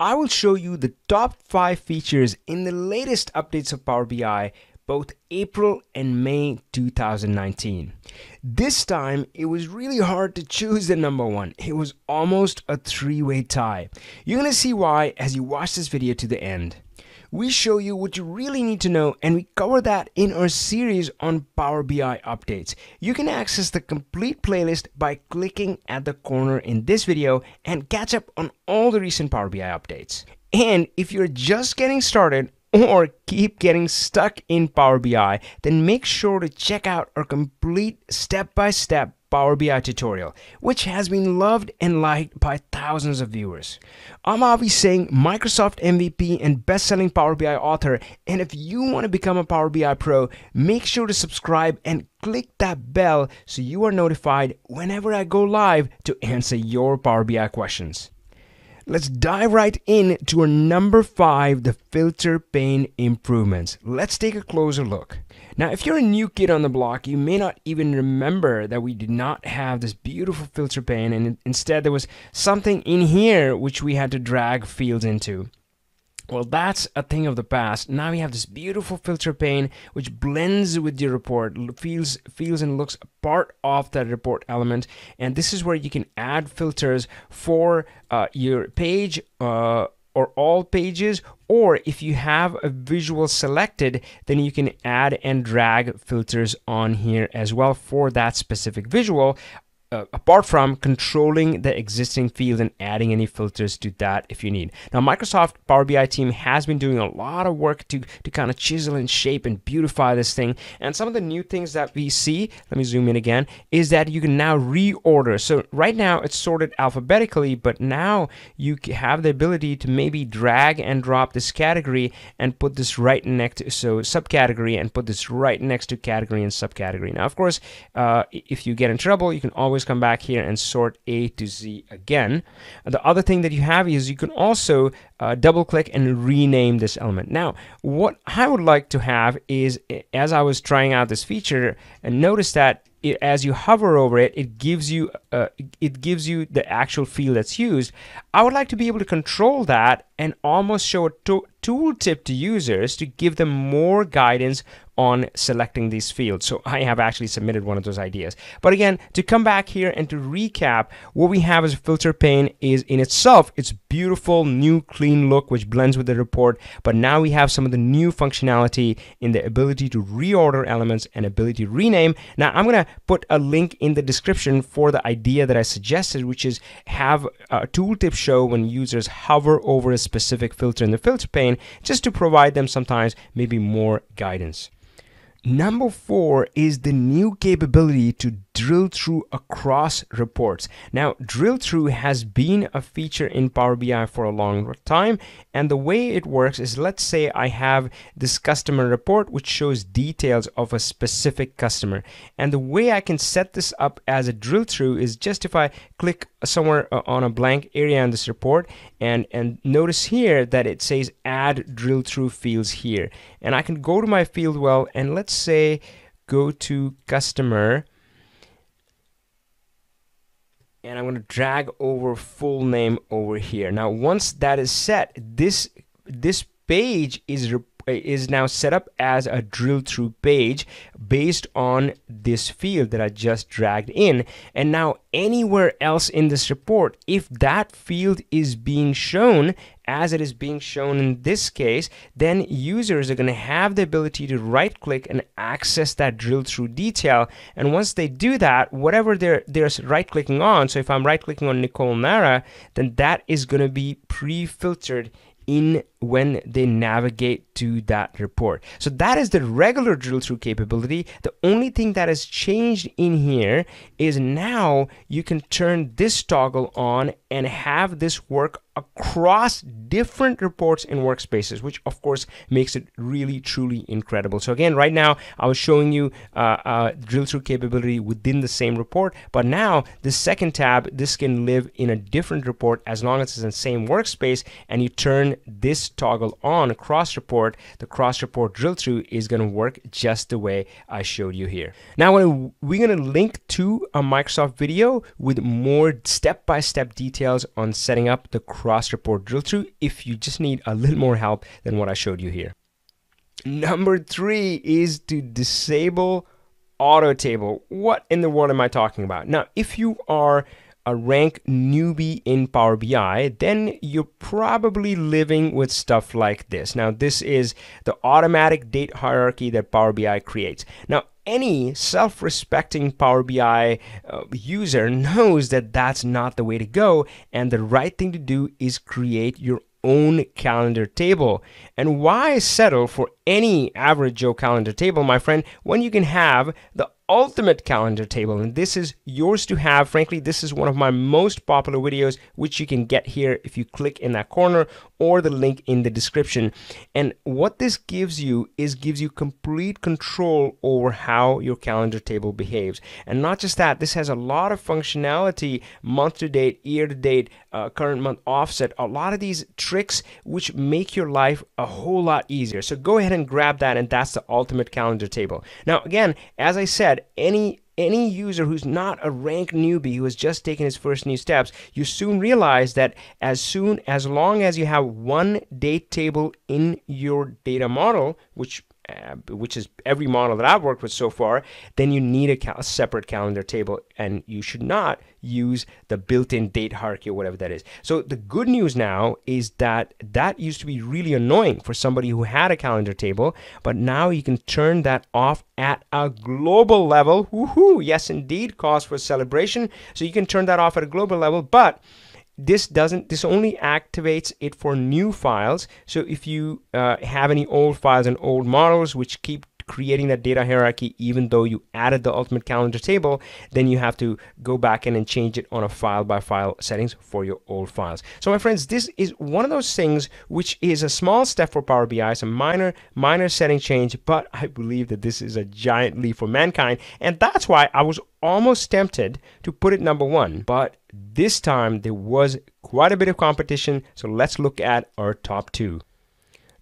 I will show you the top 5 features in the latest updates of Power BI both April and May 2019. This time, it was really hard to choose the number one. It was almost a three-way tie. You're gonna see why as you watch this video to the end we show you what you really need to know and we cover that in our series on Power BI updates. You can access the complete playlist by clicking at the corner in this video and catch up on all the recent Power BI updates. And if you're just getting started or keep getting stuck in Power BI, then make sure to check out our complete step-by-step Power BI tutorial, which has been loved and liked by thousands of viewers. I'm Avi Singh, Microsoft MVP and best-selling Power BI author, and if you want to become a Power BI pro, make sure to subscribe and click that bell so you are notified whenever I go live to answer your Power BI questions. Let's dive right in to our number five, the filter pane improvements. Let's take a closer look. Now, if you're a new kid on the block, you may not even remember that we did not have this beautiful filter pane and instead there was something in here which we had to drag fields into. Well, that's a thing of the past. Now we have this beautiful filter pane which blends with your report, feels, feels and looks part of that report element. And this is where you can add filters for uh, your page uh, or all pages, or if you have a visual selected, then you can add and drag filters on here as well for that specific visual uh, apart from controlling the existing field and adding any filters to that if you need. Now, Microsoft Power BI team has been doing a lot of work to, to kind of chisel and shape and beautify this thing. And some of the new things that we see, let me zoom in again, is that you can now reorder. So right now it's sorted alphabetically, but now you have the ability to maybe drag and drop this category and put this right next to, so subcategory and put this right next to category and subcategory. Now, of course, uh, if you get in trouble, you can always always come back here and sort A to Z again. the other thing that you have is you can also uh, double click and rename this element. Now, what I would like to have is, as I was trying out this feature, and notice that it, as you hover over it, it gives you uh, it gives you the actual field that's used. I would like to be able to control that and almost show a to tooltip to users to give them more guidance on selecting these fields. So I have actually submitted one of those ideas. But again, to come back here and to recap, what we have as a filter pane is in itself, it's beautiful, new, clean look, which blends with the report. But now we have some of the new functionality in the ability to reorder elements and ability to rename. Now I'm gonna put a link in the description for the idea that I suggested, which is have a tooltip show when users hover over a specific filter in the filter pane, just to provide them sometimes maybe more guidance. Number four is the new capability to drill through across reports. Now, drill through has been a feature in Power BI for a long time. And the way it works is let's say I have this customer report, which shows details of a specific customer. And the way I can set this up as a drill through is just if I click somewhere uh, on a blank area in this report and, and notice here that it says add drill through fields here. And I can go to my field well and let's say go to customer and I'm going to drag over full name over here. Now, once that is set, this this page is is now set up as a drill through page based on this field that I just dragged in. And now anywhere else in this report, if that field is being shown as it is being shown in this case, then users are going to have the ability to right click and access that drill through detail. And once they do that, whatever they're, they're right clicking on, so if I'm right clicking on Nicole Nara, then that is going to be pre-filtered in when they navigate to that report. So that is the regular drill through capability. The only thing that has changed in here is now you can turn this toggle on and have this work across different reports and workspaces, which of course makes it really, truly incredible. So again, right now I was showing you uh, uh, drill through capability within the same report, but now this second tab, this can live in a different report as long as it's in the same workspace and you turn this toggle on cross report, the cross report drill through is going to work just the way I showed you here. Now we're going to link to a Microsoft video with more step-by-step -step details on setting up the cross cross report drill through if you just need a little more help than what I showed you here. Number three is to disable auto table. What in the world am I talking about? Now, if you are a rank newbie in Power BI, then you're probably living with stuff like this. Now, this is the automatic date hierarchy that Power BI creates. Now, any self respecting Power BI uh, user knows that that's not the way to go, and the right thing to do is create your own calendar table. And why settle for any average Joe calendar table, my friend, when you can have the ultimate calendar table and this is yours to have frankly this is one of my most popular videos which you can get here if you click in that corner or the link in the description. And what this gives you is gives you complete control over how your calendar table behaves. And not just that, this has a lot of functionality, month to date, year to date, uh, current month offset, a lot of these tricks which make your life a whole lot easier. So go ahead and grab that and that's the ultimate calendar table. Now again, as I said, any any user who's not a rank newbie who has just taken his first new steps, you soon realize that as soon as long as you have one date table in your data model, which uh, which is every model that I've worked with so far, then you need a, cal- a separate calendar table and you should not use the built-in date hierarchy or whatever that is. So the good news now is that that used to be really annoying for somebody who had a calendar table, but now you can turn that off at a global level. Woohoo! Yes, indeed, cause for celebration. So you can turn that off at a global level, but this doesn't this only activates it for new files so if you uh, have any old files and old models which keep creating that data hierarchy, even though you added the ultimate calendar table, then you have to go back in and change it on a file by file settings for your old files. So my friends, this is one of those things which is a small step for Power BI. It's a minor, minor setting change, but I believe that this is a giant leap for mankind. And that's why I was almost tempted to put it number one, but this time there was quite a bit of competition. So let's look at our top two.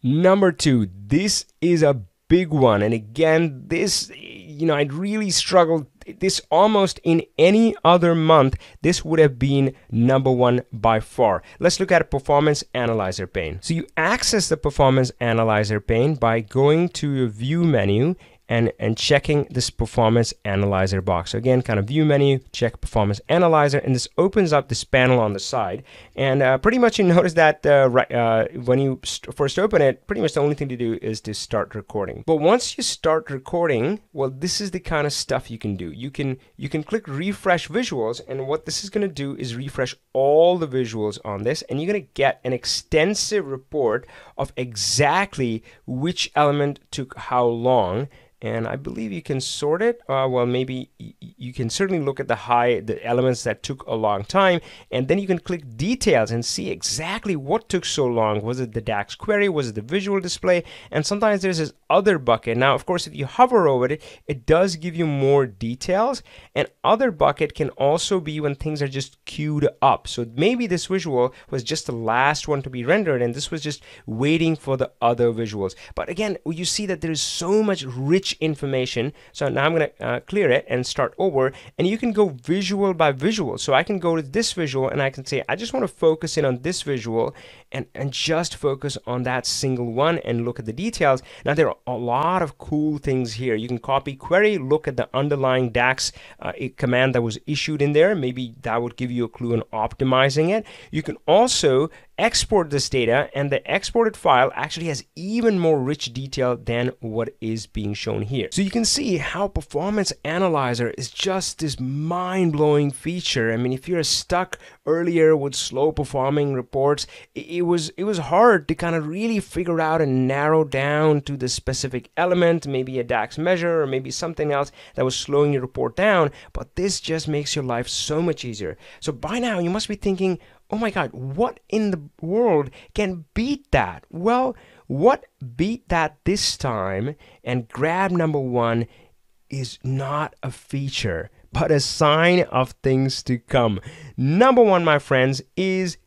Number two, this is a big one. And again, this, you know, I really struggled. This almost in any other month, this would have been number one by far. Let's look at a performance analyzer pane. So you access the performance analyzer pane by going to your view menu and, and checking this performance analyzer box. So again, kind of view menu, check performance analyzer, and this opens up this panel on the side. And uh, pretty much you notice that uh, right, uh, when you first open it, pretty much the only thing to do is to start recording. But once you start recording, well, this is the kind of stuff you can do. You can, you can click refresh visuals, and what this is gonna do is refresh all the visuals on this, and you're gonna get an extensive report of exactly which element took how long and I believe you can sort it. Uh, well, maybe you can certainly look at the high, the elements that took a long time, and then you can click details and see exactly what took so long. Was it the DAX query? Was it the visual display? And sometimes there's this other bucket. Now, of course, if you hover over it, it does give you more details. And other bucket can also be when things are just queued up. So maybe this visual was just the last one to be rendered and this was just waiting for the other visuals. But again, you see that there is so much rich information. So now I'm going to uh, clear it and start over. And you can go visual by visual. So I can go to this visual and I can say, I just want to focus in on this visual and, and just focus on that single one and look at the details. Now, there are a lot of cool things here. You can copy query, look at the underlying DAX uh, command that was issued in there. Maybe that would give you a clue in optimizing it. You can also export this data and the exported file actually has even more rich detail than what is being shown here. So you can see how Performance Analyzer is just this mind-blowing feature. I mean, if you're stuck earlier with slow performing reports, it was, it was hard to kind of really figure out and narrow down to the specific specific element, maybe a DAX measure, or maybe something else that was slowing your report down. But this just makes your life so much easier. So by now, you must be thinking, oh my God, what in the world can beat that? Well, what beat that this time and grab number one is not a feature, but a sign of things to come. Number one, my friends, is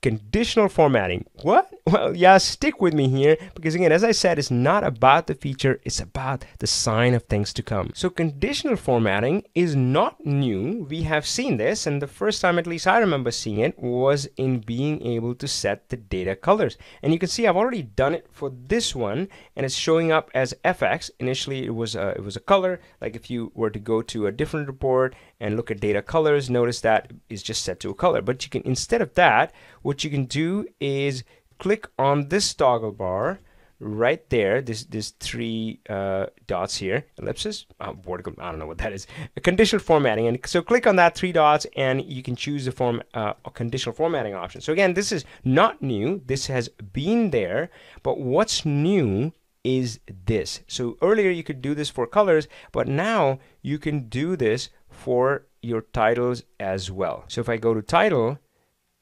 Conditional formatting. What? Well, yeah, stick with me here because again, as I said, it's not about the feature, it's about the sign of things to come. So conditional formatting is not new. We have seen this and the first time at least I remember seeing it was in being able to set the data colors. And you can see I've already done it for this one and it's showing up as FX. Initially it was a, it was a color. Like if you were to go to a different report and look at data colors, notice that is just set to a color. But you can, instead of that, what you can do is click on this toggle bar right there, this, this three uh, dots here, ellipsis, uh, vertical, I don't know what that is, a conditional formatting. And so click on that three dots and you can choose the form uh, conditional formatting option. So again, this is not new. This has been there, but what's new is this. So earlier you could do this for colors, but now you can do this for your titles as well. So if I go to title,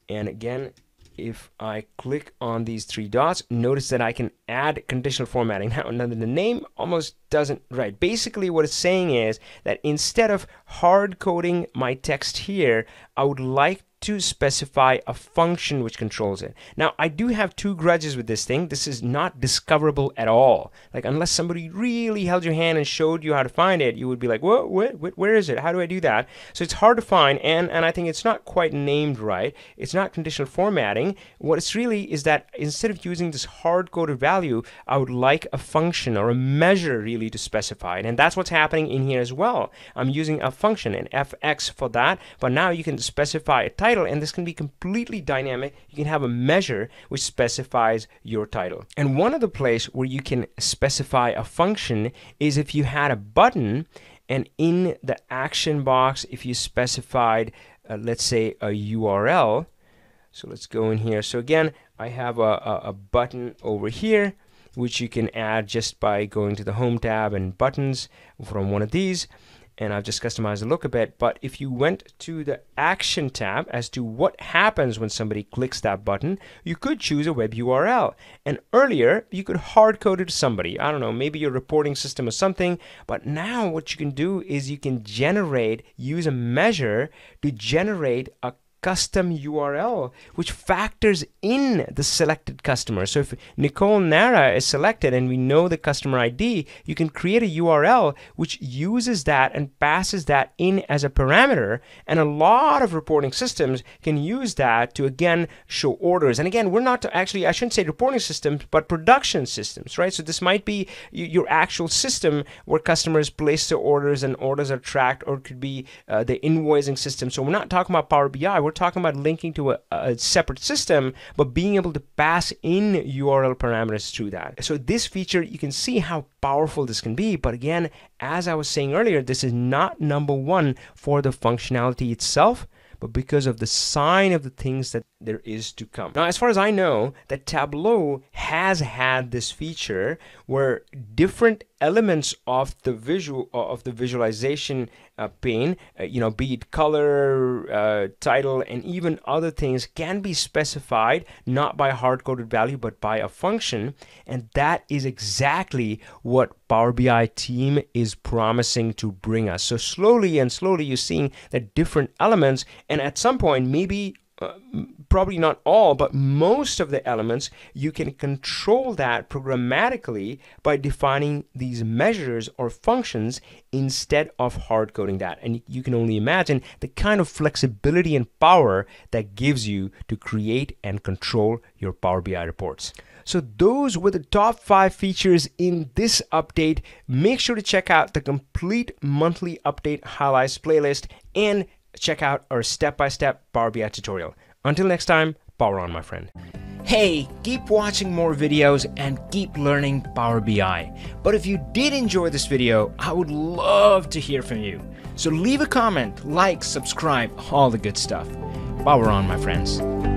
and again, if I click on these three dots, notice that I can add conditional formatting. Now, now the name almost doesn't right. Basically, what it's saying is that instead of hard coding my text here, I would like to specify a function which controls it. Now, I do have two grudges with this thing. This is not discoverable at all. Like, unless somebody really held your hand and showed you how to find it, you would be like, what, what, what where is it? How do I do that? So it's hard to find, and, and I think it's not quite named right. It's not conditional formatting. What it's really is that instead of using this hard-coded value, I would like a function or a measure, really, to specify it. And that's what's happening in here as well. I'm using a function, an fx for that, but now you can specify a type title and this can be completely dynamic. You can have a measure which specifies your title. And one of the place where you can specify a function is if you had a button and in the action box if you specified uh, let's say a URL so let's go in here so again I have a, a, a, button over here which you can add just by going to the home tab and buttons from one of these and I've just customized the look a bit. But if you went to the action tab as to what happens when somebody clicks that button, you could choose a web URL. And earlier, you could hard code it to somebody. I don't know, maybe your reporting system or something. But now, what you can do is you can generate, use a measure to generate a custom URL which factors in the selected customer. So if Nicole Nara is selected and we know the customer ID, you can create a URL which uses that and passes that in as a parameter. And a lot of reporting systems can use that to again show orders. And again, we're not actually, I shouldn't say reporting systems, but production systems, right? So this might be your actual system where customers place their orders and orders are tracked, or it could be uh, the invoicing system. So we're not talking about Power BI, we're talking about linking to a, a separate system, but being able to pass in URL parameters through that. So this feature, you can see how powerful this can be. But again, as I was saying earlier, this is not number one for the functionality itself, but because of the sign of the things that there is to come. Now, as far as I know, that Tableau has had this feature where different elements of the visual of the visualization uh, pane, uh, you know, be it color, uh, title, and even other things can be specified not by hard-coded value but by a function, and that is exactly what Power BI team is promising to bring us. So slowly and slowly, you're seeing the different elements, and at some point, maybe. Uh, probably not all, but most of the elements, you can control that programmatically by defining these measures or functions instead of hard coding that. And you can only imagine the kind of flexibility and power that gives you to create and control your Power BI reports. So those were the top five features in this update. Make sure to check out the complete monthly update highlights playlist and check out our step-by-step -step Power BI tutorial. Until next time, power on, my friend. Hey, keep watching more videos and keep learning Power BI. But if you did enjoy this video, I would love to hear from you. So leave a comment, like, subscribe, all the good stuff. Power on, my friends.